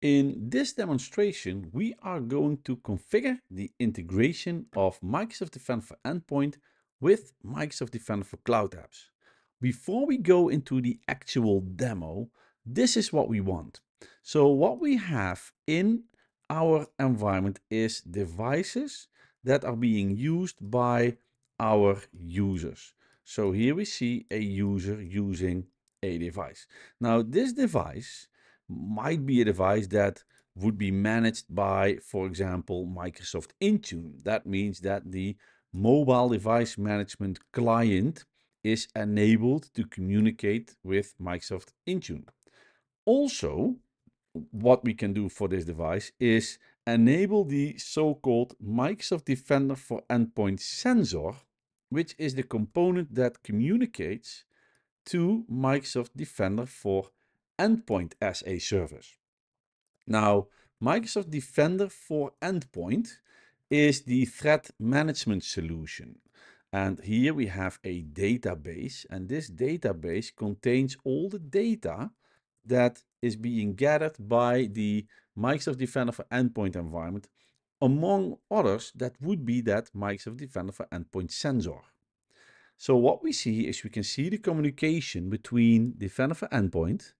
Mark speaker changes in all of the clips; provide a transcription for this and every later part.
Speaker 1: In this demonstration, we are going to configure the integration of Microsoft Defender for Endpoint with Microsoft Defender for Cloud Apps. Before we go into the actual demo, this is what we want. So what we have in our environment is devices that are being used by our users. So here we see a user using a device. Now this device might be a device that would be managed by, for example, Microsoft Intune. That means that the mobile device management client is enabled to communicate with Microsoft Intune. Also, what we can do for this device is enable the so-called Microsoft Defender for Endpoint Sensor, which is the component that communicates to Microsoft Defender for Endpoint as a Service. Now, Microsoft Defender for Endpoint is the threat management solution. And here we have a database and this database contains all the data that is being gathered by the Microsoft Defender for Endpoint environment, among others that would be that Microsoft Defender for Endpoint sensor. So what we see is we can see the communication between Defender for Endpoint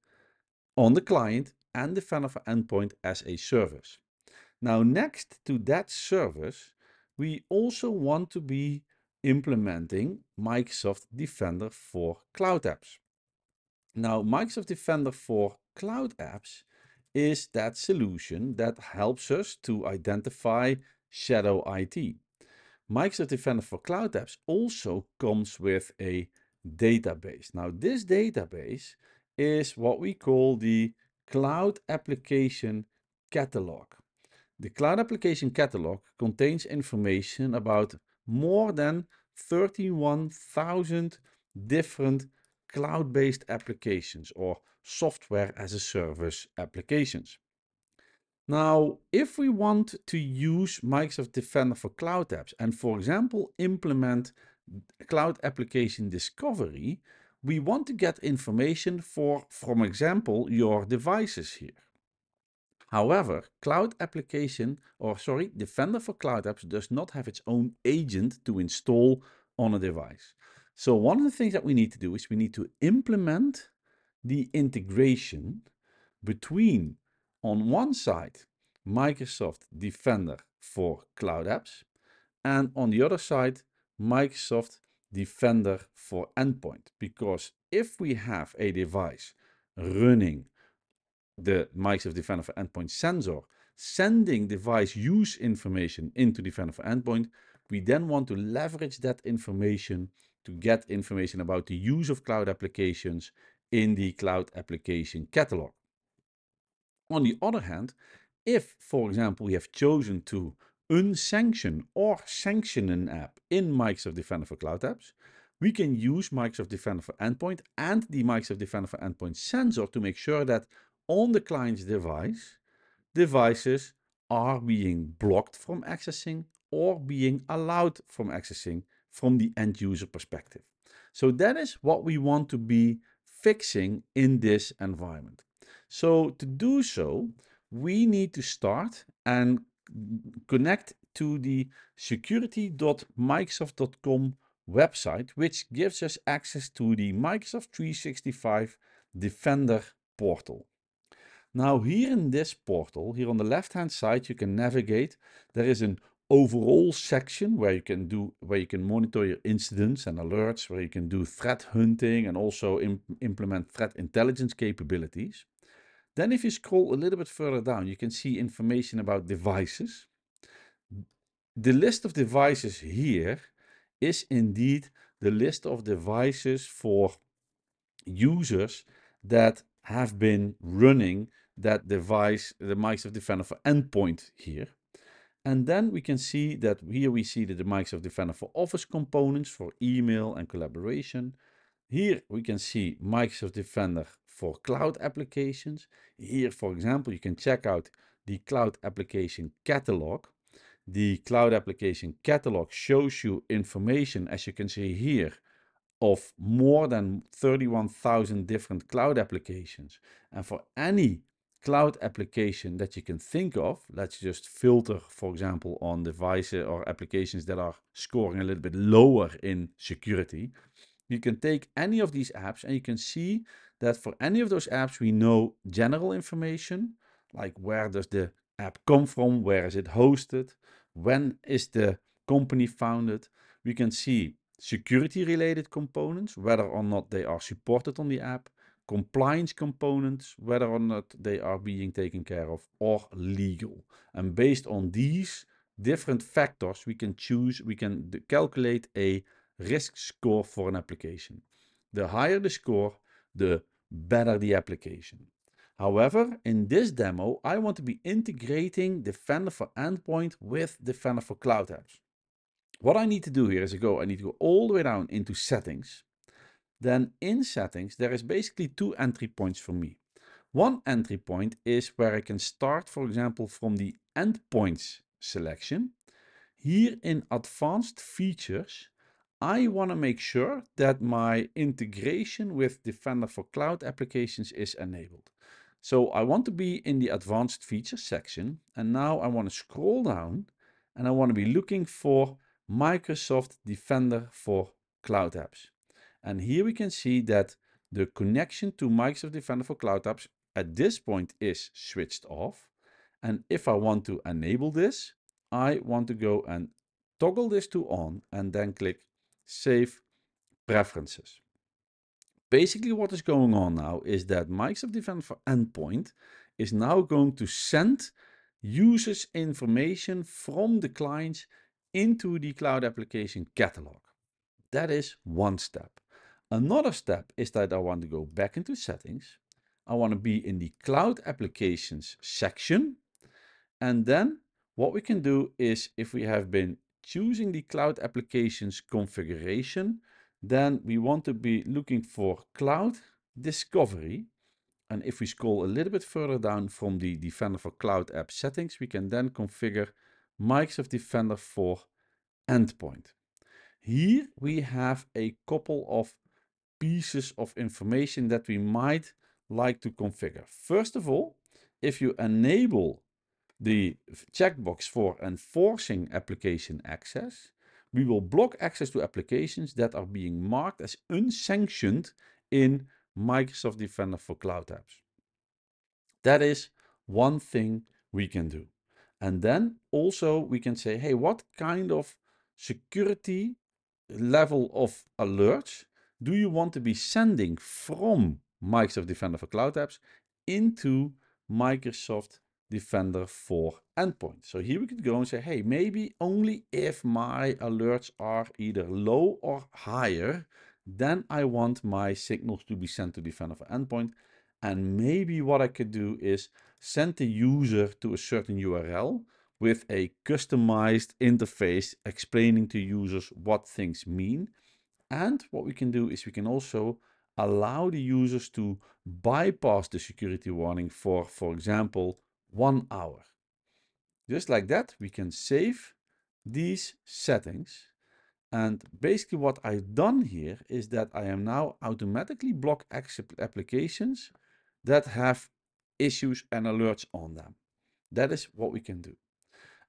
Speaker 1: on the client and the Fanova endpoint as a service. Now next to that service, we also want to be implementing Microsoft Defender for Cloud Apps. Now Microsoft Defender for Cloud Apps is that solution that helps us to identify shadow IT. Microsoft Defender for Cloud Apps also comes with a database. Now this database is what we call the Cloud Application Catalog. The Cloud Application Catalog contains information about more than 31,000 different cloud-based applications or software as a service applications. Now, if we want to use Microsoft Defender for Cloud Apps and, for example, implement Cloud Application Discovery, we want to get information for, from example, your devices here. However, Cloud Application, or sorry, Defender for Cloud Apps does not have its own agent to install on a device. So one of the things that we need to do is we need to implement the integration between, on one side, Microsoft Defender for Cloud Apps, and on the other side, Microsoft defender for endpoint. Because if we have a device running the Microsoft Defender for Endpoint sensor, sending device use information into Defender for Endpoint, we then want to leverage that information to get information about the use of cloud applications in the cloud application catalog. On the other hand, if, for example, we have chosen to unsanction or sanction an app in Microsoft Defender for Cloud Apps, we can use Microsoft Defender for Endpoint and the Microsoft Defender for Endpoint sensor to make sure that on the client's device, devices are being blocked from accessing or being allowed from accessing from the end user perspective. So that is what we want to be fixing in this environment. So to do so, we need to start and connect to the security.microsoft.com website, which gives us access to the Microsoft 365 Defender portal. Now here in this portal, here on the left hand side, you can navigate. There is an overall section where you can do, where you can monitor your incidents and alerts, where you can do threat hunting and also imp implement threat intelligence capabilities. Then if you scroll a little bit further down, you can see information about devices. The list of devices here is indeed the list of devices for users that have been running that device, the Microsoft Defender for Endpoint here. And then we can see that here we see the, the Microsoft Defender for Office components for email and collaboration. Here we can see Microsoft Defender for cloud applications. Here, for example, you can check out the cloud application catalog. The cloud application catalog shows you information, as you can see here, of more than 31,000 different cloud applications. And for any cloud application that you can think of, let's just filter, for example, on devices or applications that are scoring a little bit lower in security. You can take any of these apps and you can see that for any of those apps, we know general information, like where does the app come from? Where is it hosted? When is the company founded? We can see security related components, whether or not they are supported on the app, compliance components, whether or not they are being taken care of, or legal. And based on these different factors, we can choose, we can calculate a risk score for an application. The higher the score, the better the application. However, in this demo, I want to be integrating Defender for Endpoint with Defender for Cloud Apps. What I need to do here is I go, I need to go all the way down into settings. Then in settings, there is basically two entry points for me. One entry point is where I can start, for example, from the endpoints selection. Here in advanced features, I want to make sure that my integration with Defender for Cloud Applications is enabled. So I want to be in the advanced features section and now I want to scroll down and I want to be looking for Microsoft Defender for Cloud Apps. And here we can see that the connection to Microsoft Defender for Cloud Apps at this point is switched off. And if I want to enable this, I want to go and toggle this to on and then click save preferences. Basically what is going on now is that Microsoft Defender for Endpoint is now going to send users information from the clients into the cloud application catalog. That is one step. Another step is that I want to go back into settings. I want to be in the cloud applications section. And then what we can do is if we have been choosing the cloud applications configuration, then we want to be looking for cloud discovery. And if we scroll a little bit further down from the Defender for Cloud App settings, we can then configure Microsoft Defender for Endpoint. Here we have a couple of pieces of information that we might like to configure. First of all, if you enable the checkbox for enforcing application access, we will block access to applications that are being marked as unsanctioned in Microsoft Defender for Cloud Apps. That is one thing we can do. And then also we can say, hey, what kind of security level of alerts do you want to be sending from Microsoft Defender for Cloud Apps into Microsoft defender for endpoint. So here we could go and say, hey, maybe only if my alerts are either low or higher, then I want my signals to be sent to defender for endpoint. And maybe what I could do is send the user to a certain URL with a customized interface explaining to users what things mean. And what we can do is we can also allow the users to bypass the security warning for, for example, one hour. Just like that, we can save these settings. And basically what I've done here is that I am now automatically block applications that have issues and alerts on them. That is what we can do.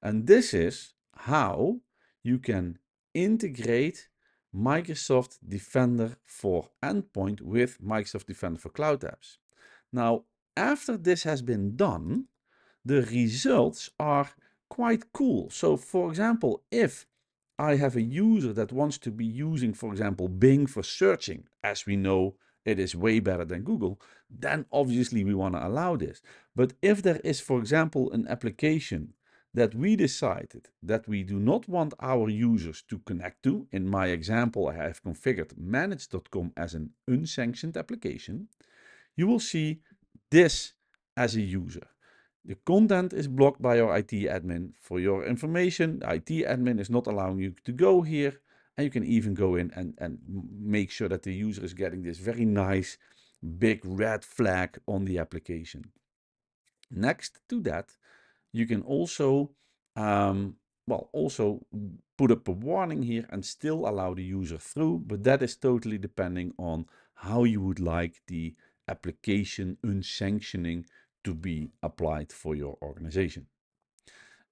Speaker 1: And this is how you can integrate Microsoft Defender for Endpoint with Microsoft Defender for Cloud Apps. Now, after this has been done, the results are quite cool. So for example, if I have a user that wants to be using, for example, Bing for searching, as we know it is way better than Google, then obviously we want to allow this. But if there is, for example, an application that we decided that we do not want our users to connect to, in my example, I have configured manage.com as an unsanctioned application, you will see this as a user. The content is blocked by your IT admin. For your information, the IT admin is not allowing you to go here. And you can even go in and, and make sure that the user is getting this very nice big red flag on the application. Next to that, you can also, um, well, also put up a warning here and still allow the user through, but that is totally depending on how you would like the application unsanctioning to be applied for your organization.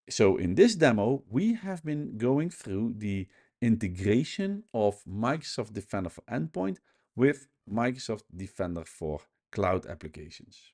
Speaker 1: So in this demo, we have been going through the integration of Microsoft Defender for Endpoint with Microsoft Defender for Cloud Applications.